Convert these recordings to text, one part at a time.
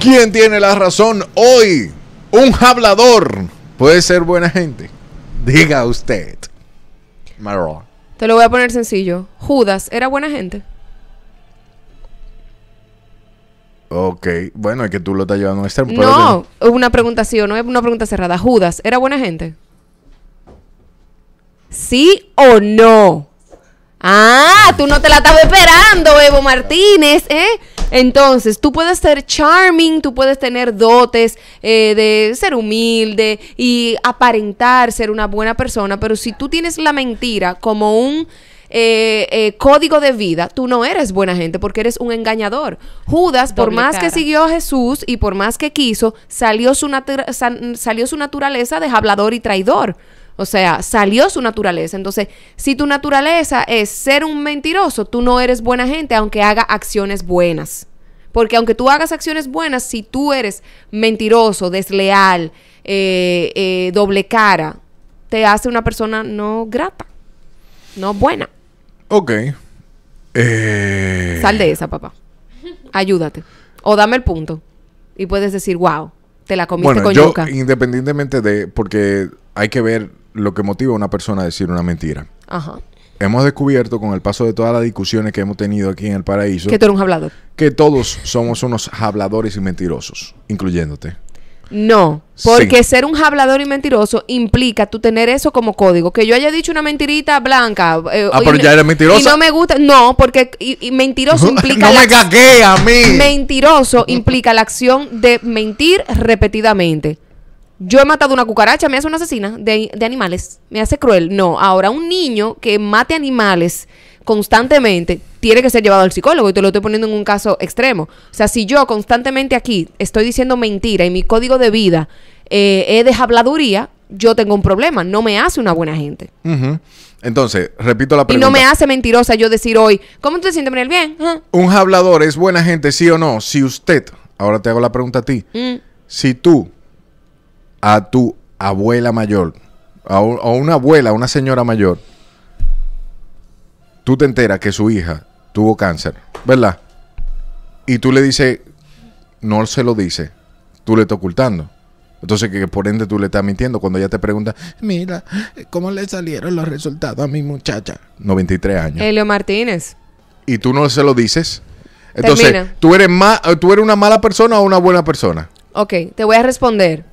¿Quién tiene la razón hoy? Un hablador puede ser buena gente. Diga usted. Marrón. Te lo voy a poner sencillo. Judas era buena gente. Ok, bueno, es que tú lo estás llevando a este No, es una pregunta sí o no, es una pregunta cerrada. Judas, ¿era buena gente? ¿Sí o no? Ah, tú no te la estabas esperando, Evo Martínez, ¿eh? Entonces, tú puedes ser charming, tú puedes tener dotes eh, de ser humilde y aparentar ser una buena persona, pero si tú tienes la mentira como un... Eh, eh, código de vida, tú no eres buena gente porque eres un engañador. Judas, por más que siguió a Jesús y por más que quiso, salió su, salió su naturaleza de hablador y traidor. O sea, salió su naturaleza. Entonces, si tu naturaleza es ser un mentiroso, tú no eres buena gente aunque haga acciones buenas. Porque aunque tú hagas acciones buenas, si tú eres mentiroso, desleal, eh, eh, doble cara, te hace una persona no grata, no buena. Ok. Eh. Sal de esa, papá. Ayúdate. O dame el punto. Y puedes decir, wow, te la comiste con yo, Independientemente de, porque hay que ver lo que motiva a una persona a decir una mentira. Ajá. Hemos descubierto con el paso de todas las discusiones que hemos tenido aquí en el paraíso. Que tú eres un hablador. Que todos somos unos habladores y mentirosos, incluyéndote. No, porque ser un hablador y mentiroso implica tú tener eso como código. Que yo haya dicho una mentirita blanca. Eh, ah, pero ya eres mentiroso. Y no me gusta. No, porque mentiroso implica. no me cagué a mí. Mentiroso implica la acción de mentir repetidamente yo he matado una cucaracha, me hace una asesina de, animales, me hace cruel. No, ahora un niño que mate animales constantemente tiene que ser llevado al psicólogo y te lo estoy poniendo en un caso extremo. O sea, si yo constantemente aquí estoy diciendo mentira y mi código de vida eh, es de habladuría, yo tengo un problema, no me hace una buena gente. Entonces, repito la pregunta. Y no me hace mentirosa yo decir hoy, ¿cómo te sientes, Manuel? Bien. Un hablador es buena gente, sí o no. Si usted, ahora te hago la pregunta a ti, mm. si tú a tu abuela mayor, a, una abuela, a una señora mayor, tú te enteras que su hija tuvo cáncer, ¿verdad? Y tú le dices, no se lo dice, tú le estás ocultando. Entonces, que por ende tú le estás mintiendo cuando ella te pregunta, mira, ¿cómo le salieron los resultados a mi muchacha? 93 años. Helio Martínez. Y tú no se lo dices. Entonces, ¿tú eres, ¿tú eres una mala persona o una buena persona? Ok, te voy a responder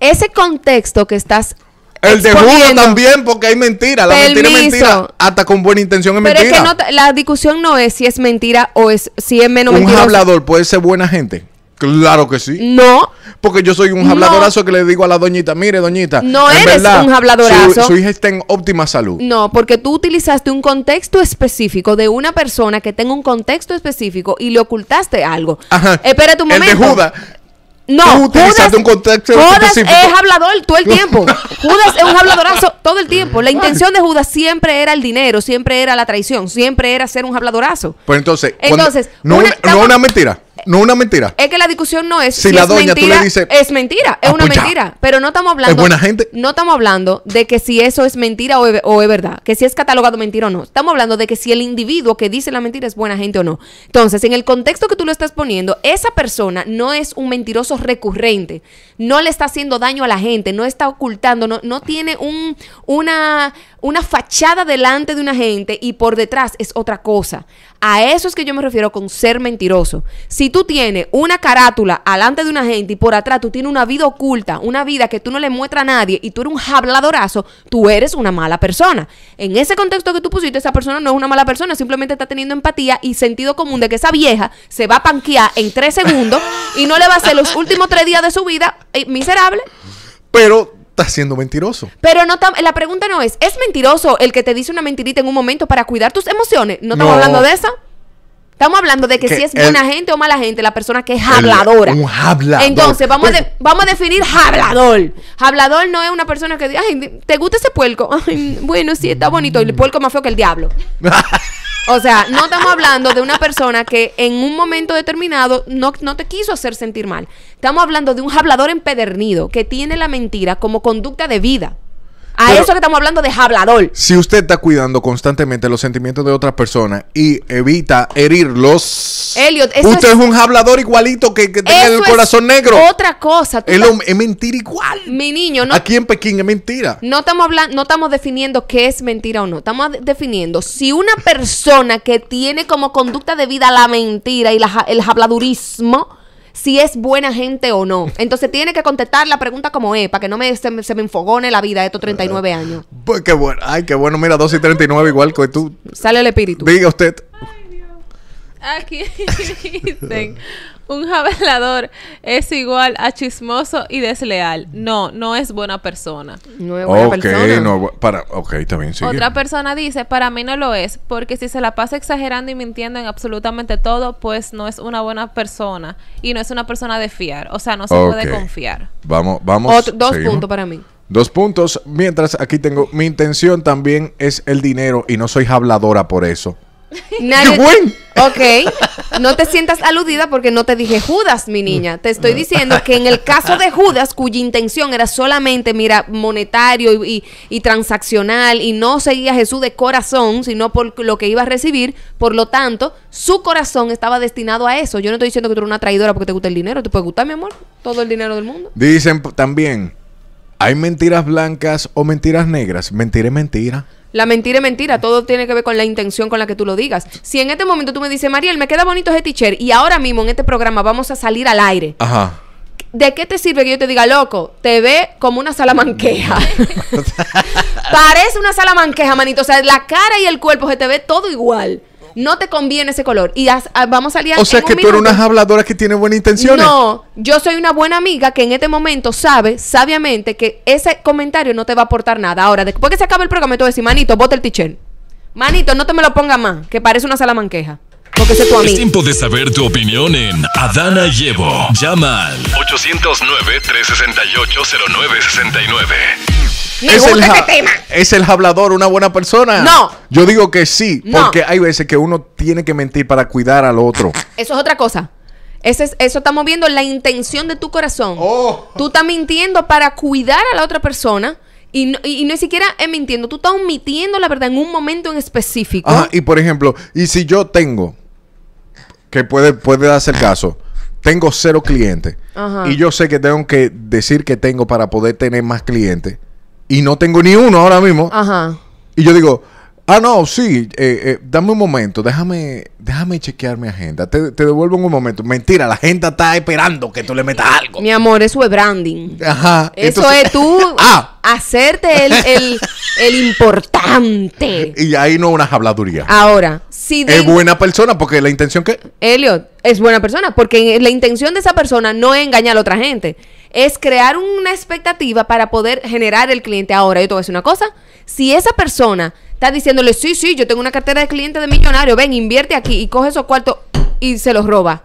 ese contexto que estás el de Judas también, porque hay mentira. La mentira es mentira. Hasta con buena intención es mentira. Pero es que la discusión no es si es mentira o es si es menos mentira. Un hablador puede ser buena gente. Claro que sí. No. Porque yo soy un habladorazo que le digo a la doñita, mire, doñita. No eres verdad, un habladorazo. Su, hija está en óptima salud. No, porque tú utilizaste un contexto específico de una persona que tenga un contexto específico y le ocultaste algo. Ajá. Espérate un momento. El de Judas no, Judas, es hablador todo el tiempo. Judas es un habladorazo todo el tiempo. La intención de Judas siempre era el dinero, siempre era la traición, siempre era ser un habladorazo. Pues entonces, entonces no, es no una mentira. No una mentira. Es que la discusión no es si, la es doña tú le dices, es mentira, es una mentira, pero no estamos hablando ¿Es buena gente. No estamos hablando de que si eso es mentira o es, verdad, que si es catalogado mentira o no. Estamos hablando de que si el individuo que dice la mentira es buena gente o no. Entonces, en el contexto que tú lo estás poniendo, esa persona no es un mentiroso recurrente, no le está haciendo daño a la gente, no está ocultando, no, no tiene un, una, una fachada delante de una gente y por detrás es otra cosa. A eso es que yo me refiero con ser mentiroso. Si tú tienes una carátula alante de una gente y por atrás tú tienes una vida oculta, una vida que tú no le muestras a nadie y tú eres un habladorazo, tú eres una mala persona. En ese contexto que tú pusiste, esa persona no es una mala persona, simplemente está teniendo empatía y sentido común de que esa vieja se va a panquear en tres segundos y no le va a hacer los últimos tres días de su vida eh, miserable. Pero está siendo mentiroso. Pero no la pregunta no es, ¿es mentiroso el que te dice una mentirita en un momento para cuidar tus emociones? No estamos hablando de eso? Estamos hablando de que, si es buena gente o mala gente, la persona que es habladora. Entonces, vamos, a pues, vamos a definir hablador. Hablador no es una persona que dice, ay, ¿te gusta ese puerco? bueno, sí, está bonito. el puerco más feo que el diablo. O sea, no estamos hablando de una persona que en un momento determinado no, te quiso hacer sentir mal. Estamos hablando de un hablador empedernido que tiene la mentira como conducta de vida. A eso que estamos hablando de hablador. Si usted está cuidando constantemente los sentimientos de otra persona y evita herirlos, Elliot, usted es, un hablador igualito que, tiene el corazón negro. Otra cosa. Es, es, mentira igual. Mi niño, no. Aquí en Pekín es mentira. No estamos hablando, no estamos definiendo qué es mentira o no. Estamos definiendo si una persona que tiene como conducta de vida la mentira y el habladurismo si es buena gente o no. Entonces tiene que contestar la pregunta como es, para que no me, se, me enfogone la vida de estos 39 años. Pues qué bueno, ay, qué bueno, mira, 2 y 39 igual que tú. Sale el espíritu. Diga usted. Aquí dicen, un hablador es igual a chismoso y desleal. No, no es buena persona. No es buena persona. para, también Otra persona dice, para mí no lo es, porque si se la pasa exagerando y mintiendo en absolutamente todo, pues no es una buena persona y no es una persona de fiar. O sea, no se puede confiar. Vamos, vamos. dos puntos para mí. Dos puntos. Mientras aquí tengo, mi intención también es el dinero y no soy habladora por eso. Ok, no te sientas aludida porque no te dije Judas, mi niña. Te estoy diciendo que en el caso de Judas, cuya intención era solamente, mira, monetario y, transaccional y no seguía a Jesús de corazón, sino por lo que iba a recibir, por lo tanto, su corazón estaba destinado a eso. Yo no estoy diciendo que tú eres una traidora porque te gusta el dinero, te puede gustar, mi amor, todo el dinero del mundo. Dicen también, ¿hay mentiras blancas o mentiras negras? Mentira es mentira. La mentira es mentira, todo tiene que ver con la intención con la que tú lo digas. Si en este momento tú me dices, Mariel, me queda bonito ese t-shirt y ahora mismo en este programa vamos a salir al aire. ¿De qué te sirve que yo te diga, loco, te ve como una salamanqueja? Parece una salamanqueja, manito. O sea, la cara y el cuerpo se te ve todo igual no te conviene ese color. Y ah, vamos a, vamos a salir O sea, que tú eres una habladora que tienen buena intención. No, yo soy una buena amiga que en este momento sabe sabiamente que ese comentario no te va a aportar nada. Ahora, después que se acabe el programa, te voy a decir, manito, bota el tichel. Manito, no te me lo ponga más, que parece una salamanqueja. Porque sé tu amigo. Es tiempo de saber tu opinión en Adana Llevo. Llama al 809-368-0969. ¿Es, el ¿Es el hablador una buena persona? No. Yo digo que sí, porque hay veces que uno tiene que mentir para cuidar al otro. Eso es otra cosa. Eso, es, eso estamos viendo la intención de tu corazón. Oh. Tú estás mintiendo para cuidar a la otra persona. Y no, y, siquiera es mintiendo, tú estás omitiendo la verdad en un momento en específico. Ajá, y por ejemplo, y si yo tengo, que puede, puede darse el caso, tengo cero clientes y yo sé que tengo que decir que tengo para poder tener más clientes, y no tengo ni uno ahora mismo. Ajá. Y yo digo, ah, no, sí, eh, eh, dame un momento, déjame, déjame chequear mi agenda. Te, devuelvo en un momento. Mentira, la gente está esperando que tú le metas algo. Mi amor, eso es branding. Ajá. Eso es tú ah. hacerte el, importante. Y ahí no una habladuría Ahora, Si Es buena persona porque la intención que... Elliot, es buena persona porque la intención de esa persona no es engañar a otra gente es crear una expectativa para poder generar el cliente. Ahora, yo te voy a decir una cosa, si esa persona está diciéndole, sí, sí, yo tengo una cartera de cliente de millonario, ven, invierte aquí y coge esos cuartos y se los roba.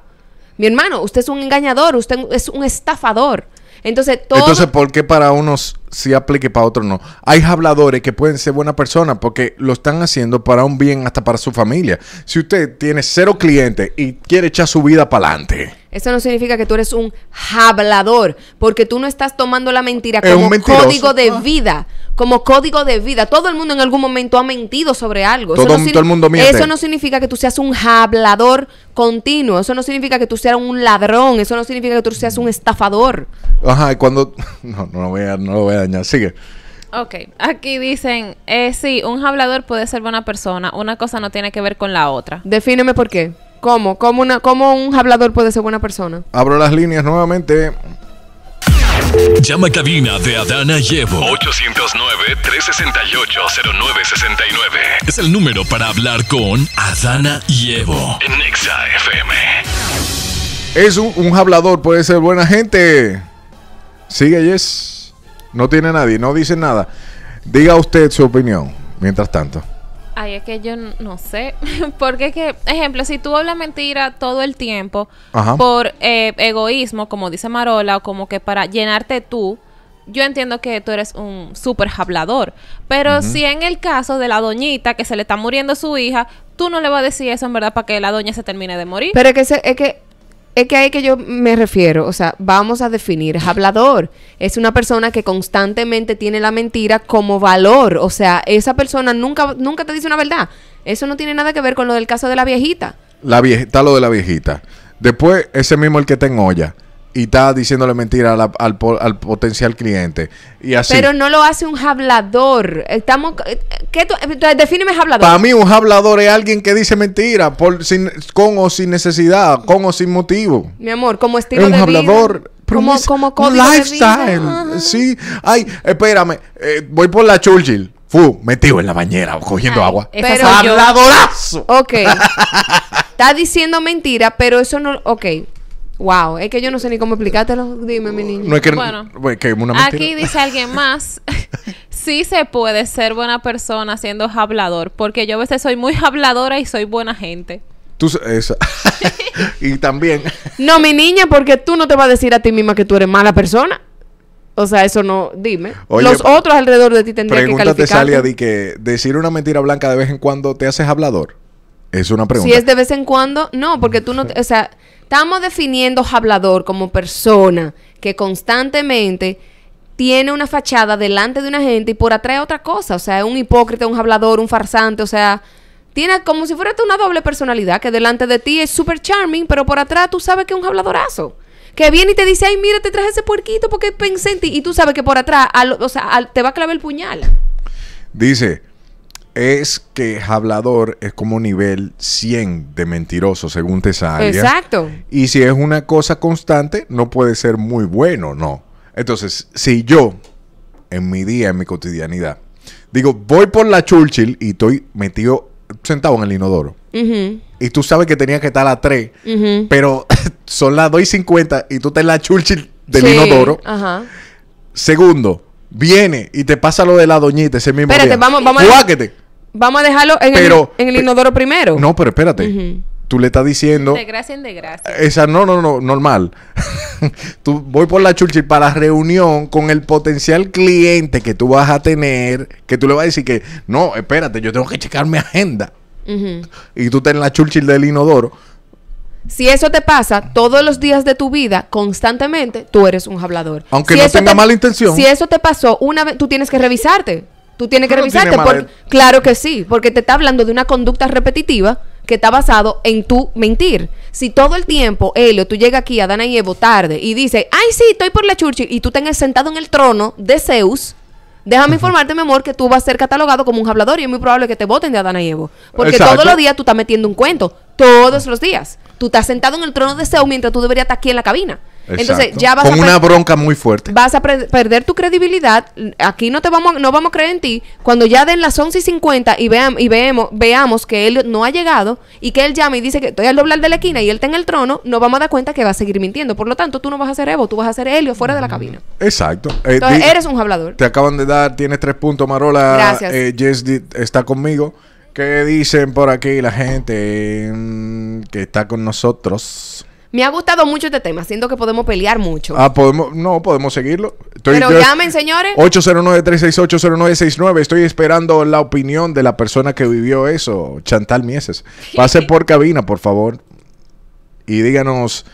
Mi hermano, usted es un engañador, usted es un estafador. Entonces, todo... Entonces, ¿por qué para unos si aplique para otro no. Hay habladores que pueden ser buenas personas porque lo están haciendo para un bien hasta para su familia. Si usted tiene cero clientes y quiere echar su vida para adelante. Eso no significa que tú eres un hablador, porque tú no estás tomando la mentira como código de ah. vida. Como código de vida. Todo el mundo en algún momento ha mentido sobre algo. Todo, el mundo Eso no significa que tú seas un hablador continuo. Eso no significa que tú seas un ladrón. Eso no significa que tú seas un estafador. Ajá, y cuando. No, no voy no lo voy a Sigue. Ok, aquí dicen, eh, sí, un hablador puede ser buena persona, una cosa no tiene que ver con la otra. Defíneme por qué. ¿Cómo? ¿Cómo, una, un hablador puede ser buena persona? Abro las líneas nuevamente. Llama a cabina de Adana Llevo 809-368-0969. Es el número para hablar con Adana Yevo. en Nexa FM. Es un, un hablador, puede ser buena gente. Sigue, Yes. No tiene nadie, no dice nada. Diga usted su opinión, mientras tanto. Ay, es que yo no sé. Porque es que, ejemplo, si tú hablas mentira todo el tiempo por eh, egoísmo, como dice Marola, o como que para llenarte tú, yo entiendo que tú eres un súper hablador. Pero si en el caso de la doñita que se le está muriendo su hija, tú no le vas a decir eso en verdad para que la doña se termine de morir. Pero es que, se, es que es que ahí que yo me refiero, o sea, vamos a definir, hablador, es una persona que constantemente tiene la mentira como valor, o sea, esa persona nunca, nunca te dice una verdad, eso no tiene nada que ver con lo del caso de la viejita. La viejita, lo de la viejita. Después, ese mismo el que te olla y está diciéndole mentira al, potencial cliente. Y Pero no lo hace un hablador. Estamos, ¿qué tú, defíneme hablador. Para mí un hablador es alguien que dice mentira sin, con o sin necesidad, con o sin motivo. Mi amor, como estilo un hablador, Como, como lifestyle. Sí. Ay, espérame. Eh, voy por la Churchill. Fu, metido en la bañera, cogiendo agua. Pero ¡Habladorazo! está diciendo mentira, pero eso no... Ok. Wow, es que yo no sé ni cómo explicártelo. Dime, mi niña. No que, bueno, aquí dice alguien más. sí se puede ser buena persona siendo hablador, porque yo a veces soy muy habladora y soy buena gente. Tú, esa. y también. no, mi niña, porque tú no te vas a decir a ti misma que tú eres mala persona. O sea, eso no, dime. Los otros alrededor de ti tendrían que calificarte. Pregúntate, Salia, de que decir una mentira blanca de vez en cuando te haces hablador. Es una pregunta. Si es de vez en cuando, no, porque tú no, o sea, estamos definiendo hablador como persona que constantemente tiene una fachada delante de una gente y por atrás otra cosa, o sea, es un hipócrita, un hablador, un farsante, o sea, tiene como si fuera una doble personalidad que delante de ti es súper charming, pero por atrás tú sabes que es un habladorazo. Que viene y te dice, ay, mira, te traje ese puerquito porque pensé en ti. Y tú sabes que por atrás, te va a clavar el puñal. Dice, es que hablador es como nivel 100 de mentiroso, según te Tesalia. Exacto. Y si es una cosa constante, no puede ser muy bueno, no. Entonces, si yo, en mi día, en mi cotidianidad, digo, voy por la Churchill y estoy metido sentado en el inodoro. Y tú sabes que tenía que estar a las 3, pero son las 2 y 50 y tú estás en la Churchill del inodoro. Ajá. Segundo, viene y te pasa lo de la doñita ese mismo Espérate, vamos, vamos. Vamos a dejarlo en, el, inodoro primero. No, pero espérate. Tú le estás diciendo. De gracia en desgracia. Esa, no, no, no, normal. tú voy por la Churchill para la reunión con el potencial cliente que tú vas a tener, que tú le vas a decir que, no, espérate, yo tengo que checar mi agenda. Y tú estás en la Churchill del inodoro. Si eso te pasa todos los días de tu vida, constantemente, tú eres un hablador. Aunque no tenga mala intención. Si eso te pasó una vez, tú tienes que revisarte. Tú tienes que revisarte. claro que sí, porque te está hablando de una conducta repetitiva que está basado en tu mentir. Si todo el tiempo, Elio, tú llegas aquí a Dana y Evo tarde y dices, ay, sí, estoy por la churchi y tú tengas sentado en el trono de Zeus, déjame informarte, mi amor, que tú vas a ser catalogado como un hablador y es muy probable que te voten de Adana y Evo. Porque todos los días tú estás metiendo un cuento. Todos los días tú estás sentado en el trono de Zeus mientras tú deberías estar aquí en la cabina. Entonces, ya vas Con una bronca muy fuerte. Vas a perder tu credibilidad. Aquí no te vamos a, no vamos a creer en ti. Cuando ya den las 11 y 50 y, veamos, veamos que él no ha llegado y que él llama y dice que estoy al doblar de la esquina y él está en el trono, no vamos a dar cuenta que va a seguir mintiendo. Por lo tanto, tú no vas a ser Evo, tú vas a ser Helio fuera de la mm. cabina. Exacto. Eh, Entonces, eres un hablador. Te acaban de dar, tienes tres puntos, Marola. Gracias. Eh, Jess está conmigo. ¿Qué dicen por aquí la gente mm, que está con nosotros? Me ha gustado mucho este tema. Siento que podemos pelear mucho. Ah, podemos. No, podemos seguirlo. Pero llamen, señores. 809-368-0969. Estoy esperando la opinión de la persona que vivió eso, Chantal Mieses. Pase por cabina, por favor. Y díganos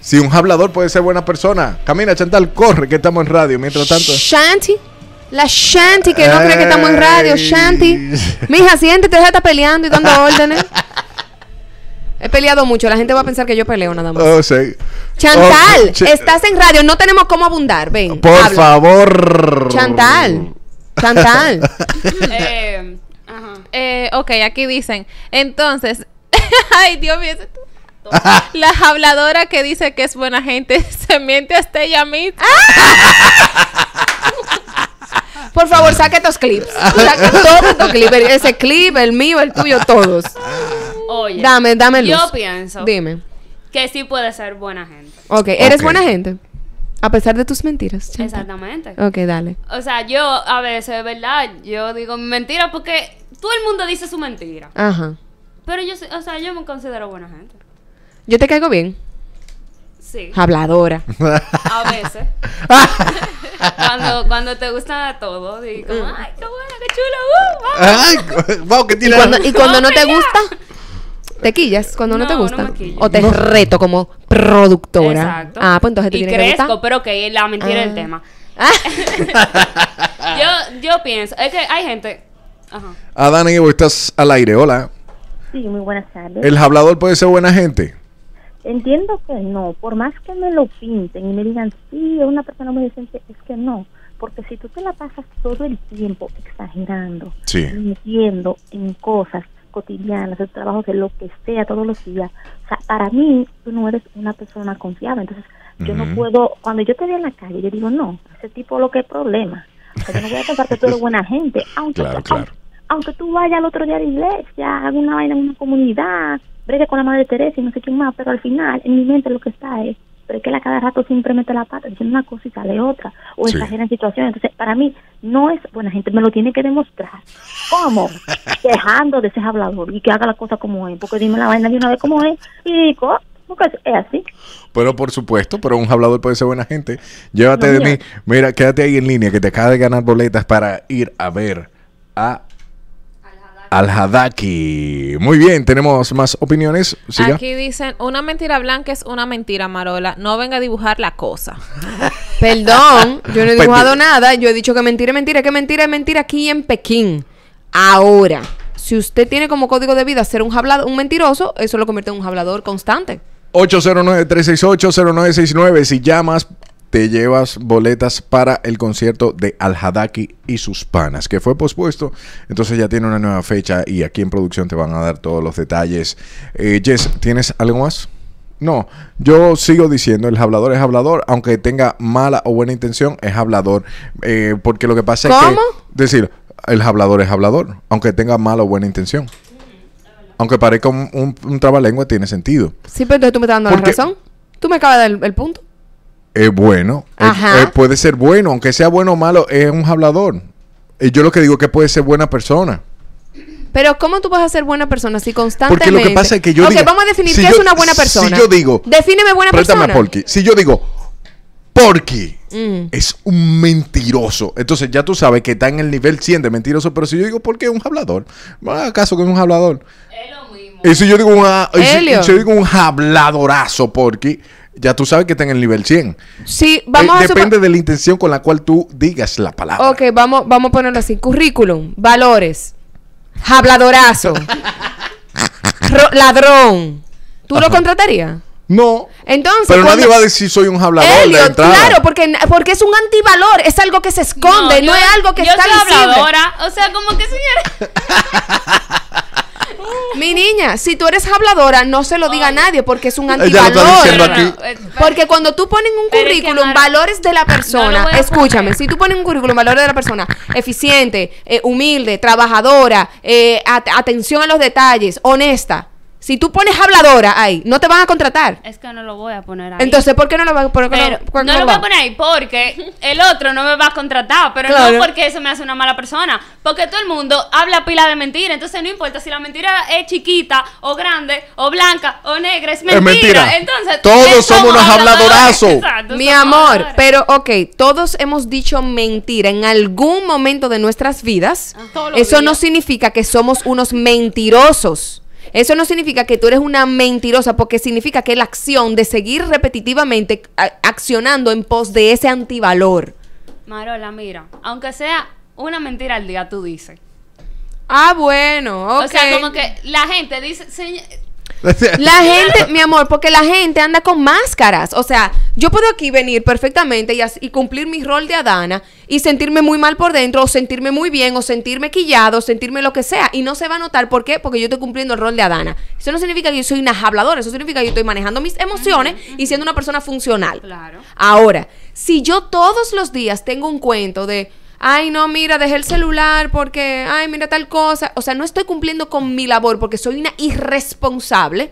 si un hablador puede ser buena persona. Camina, Chantal, corre, que estamos en radio. Mientras tanto. Shanti. La Shanti, que no cree que estamos en radio. Shanti. Mija, siéntete, ya está peleando y dando órdenes. He peleado mucho. La gente va a pensar que yo peleo nada más. Oh, Chantal, oh, estás en radio. No tenemos cómo abundar. Ven. Por favor. Chantal. Chantal. Eh, eh, ok, aquí dicen. Entonces. ay, Dios mío. La habladora que dice que es buena gente se miente hasta ella misma. ¡Ah! Por favor, saque estos clips. Saque todos los clips. Ese clip, el mío, el tuyo, todos. Oye. Dame, dame Yo pienso. Dime. Que sí puede ser buena gente. Ok, ¿eres buena gente? A pesar de tus mentiras. Exactamente. Ok, dale. O sea, yo a veces, de verdad, yo digo mentira porque todo el mundo dice su mentira. Ajá. Pero yo, o sea, yo me considero buena gente. Yo te caigo bien. Sí. Habladora. A veces. cuando, cuando te gusta todo, y como, mm. ay, qué bueno, qué chulo, uh, Y cuando, oh no te gusta, te quillas cuando no, te gusta. o te reto como productora. Exacto. Ah, pues entonces te y crezco, pero que la mentira es el ah. tema. Ah. yo, yo pienso, es que hay gente. Ajá. Adán, estás al aire, hola. Sí, muy buenas tardes. ¿El hablador puede ser buena gente? Entiendo que no, por más que me lo pinten y me digan, sí, es una persona muy decente, es que no, porque si tú te la pasas todo el tiempo exagerando, metiendo mintiendo en cosas cotidianas, el trabajo de lo que sea todos los días, o sea, para mí tú no eres una persona confiable, entonces yo no puedo, cuando yo te veo en la calle, yo digo, no, ese tipo lo que es problema, yo no voy a pensar todo buena gente, aunque, tú, aunque, tú vayas al otro día a la iglesia, a alguna vaina en una comunidad, brega con la madre Teresa y no sé quién más, pero al final en mi mente lo que está es, pero es que la cada rato siempre mete la pata diciendo una cosa y sale otra, o sí. en situaciones. Entonces, para mí, no es buena gente, me lo tiene que demostrar. ¿Cómo? Dejando de ser hablador y que haga la cosa como es, porque dime la vaina de una vez como es, y digo, es así. Pero por supuesto, pero un hablador puede ser buena gente. Llévate de mí. Mira, quédate ahí en línea que te acaba de ganar boletas para ir a ver a al-Hadaki. Muy bien, tenemos más opiniones. Aquí dicen, una mentira blanca es una mentira, Marola. No venga a dibujar la cosa. Perdón, yo no he pues dibujado nada. Yo he dicho que mentira es mentira, que mentira es mentira aquí en Pekín. Ahora, si usted tiene como código de vida ser un, un mentiroso, eso lo convierte en un hablador constante. 809-368-0969. Si llamas te llevas boletas para el concierto de Al Hadaki y sus panas, que fue pospuesto, entonces ya tiene una nueva fecha y aquí en producción te van a dar todos los detalles. Eh, Jess, ¿tienes algo más? No, yo sigo diciendo, el hablador es hablador, aunque tenga mala o buena intención, es hablador. Eh, porque lo que pasa es que... Decir, el hablador es hablador, aunque tenga mala o buena intención. Aunque parezca un, un, trabalengua, tiene sentido. Sí, pero tú me estás dando la razón. Tú me acabas de dar el punto es bueno. Ajá. puede ser bueno, aunque sea bueno o malo, es un hablador. Y yo lo que digo es que puede ser buena persona. Pero ¿cómo tú vas a ser buena persona si constantemente... Porque lo que pasa es que yo okay, vamos a definir qué es una buena persona. Si yo digo... Defíneme buena persona. Porky. Si yo digo, Porky mm. es un mentiroso. Entonces ya tú sabes que está en el nivel 100 de mentiroso. Pero si yo digo, qué es un hablador. va acaso que es un hablador. Es lo mismo. Y si yo digo, una, ah, si, yo digo un habladorazo, Porky ya tú sabes que está en el nivel 100. Sí, vamos eh, a Depende de la intención con la cual tú digas la palabra. Ok, vamos, vamos a ponerlo así. Currículum, valores, habladorazo, ladrón. ¿Tú lo contratarías? No. Entonces. Pero nadie va a decir soy un hablador Claro, porque, porque es un antivalor. Es algo que se esconde, no, es algo que yo está soy habladora. O sea, como que señora. Mi niña, si tú eres habladora, no se lo diga a nadie porque es un antivalor. Eh, porque cuando tú pones un currículum, valores de la persona, escúchame, si tú pones un currículum, valores de la persona, eficiente, eh, humilde, trabajadora, eh, atención a los detalles, honesta si tú pones habladora ahí, no te van a contratar. Es que no lo voy a poner ahí. Entonces, ¿por qué no lo vas a poner? ahí? no, lo voy a poner ahí porque el otro no me va a contratar, pero no porque eso me hace una mala persona. Porque todo el mundo habla pila de mentira, entonces no importa si la mentira es chiquita o grande o blanca o negra, es mentira. Entonces, todos somos unos habladorazos. Mi amor, pero ok, todos hemos dicho mentira en algún momento de nuestras vidas. eso no significa que somos unos mentirosos. Eso no significa que tú eres una mentirosa, porque significa que la acción de seguir repetitivamente accionando en pos de ese antivalor. Marola, mira, aunque sea una mentira al día, tú dices. Ah, bueno, O sea, como que la gente dice, la gente, mi amor, porque la gente anda con máscaras. O sea, yo puedo aquí venir perfectamente y, cumplir mi rol de Adana y sentirme muy mal por dentro, o sentirme muy bien, o sentirme quillado, o sentirme lo que sea. Y no se va a notar. ¿Por qué? Porque yo estoy cumpliendo el rol de Adana. Eso no significa que yo soy una habladora, eso significa que yo estoy manejando mis emociones y siendo una persona funcional. Claro. Ahora, si yo todos los días tengo un cuento de ay, no, mira, dejé el celular porque, ay, mira tal cosa. O sea, no estoy cumpliendo con mi labor porque soy una irresponsable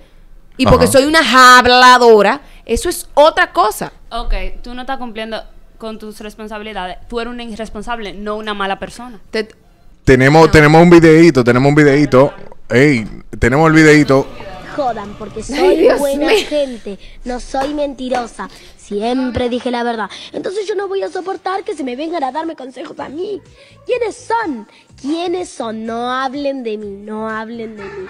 y porque soy una habladora. Eso es otra cosa. Ok, tú no estás cumpliendo con tus responsabilidades. Tú eres una irresponsable, no una mala persona. tenemos, tenemos un videíto, tenemos un videíto. Ey, tenemos el videíto. Jodan, porque soy buena gente, no soy mentirosa, Siempre dije la verdad. Entonces yo no voy a soportar que se me vengan a darme consejos a mí. ¿Quiénes son? ¿Quiénes son? No hablen de mí, no hablen de mí.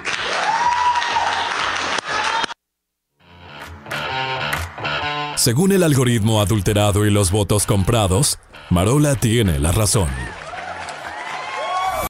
Según el algoritmo adulterado y los votos comprados, Marola tiene la razón.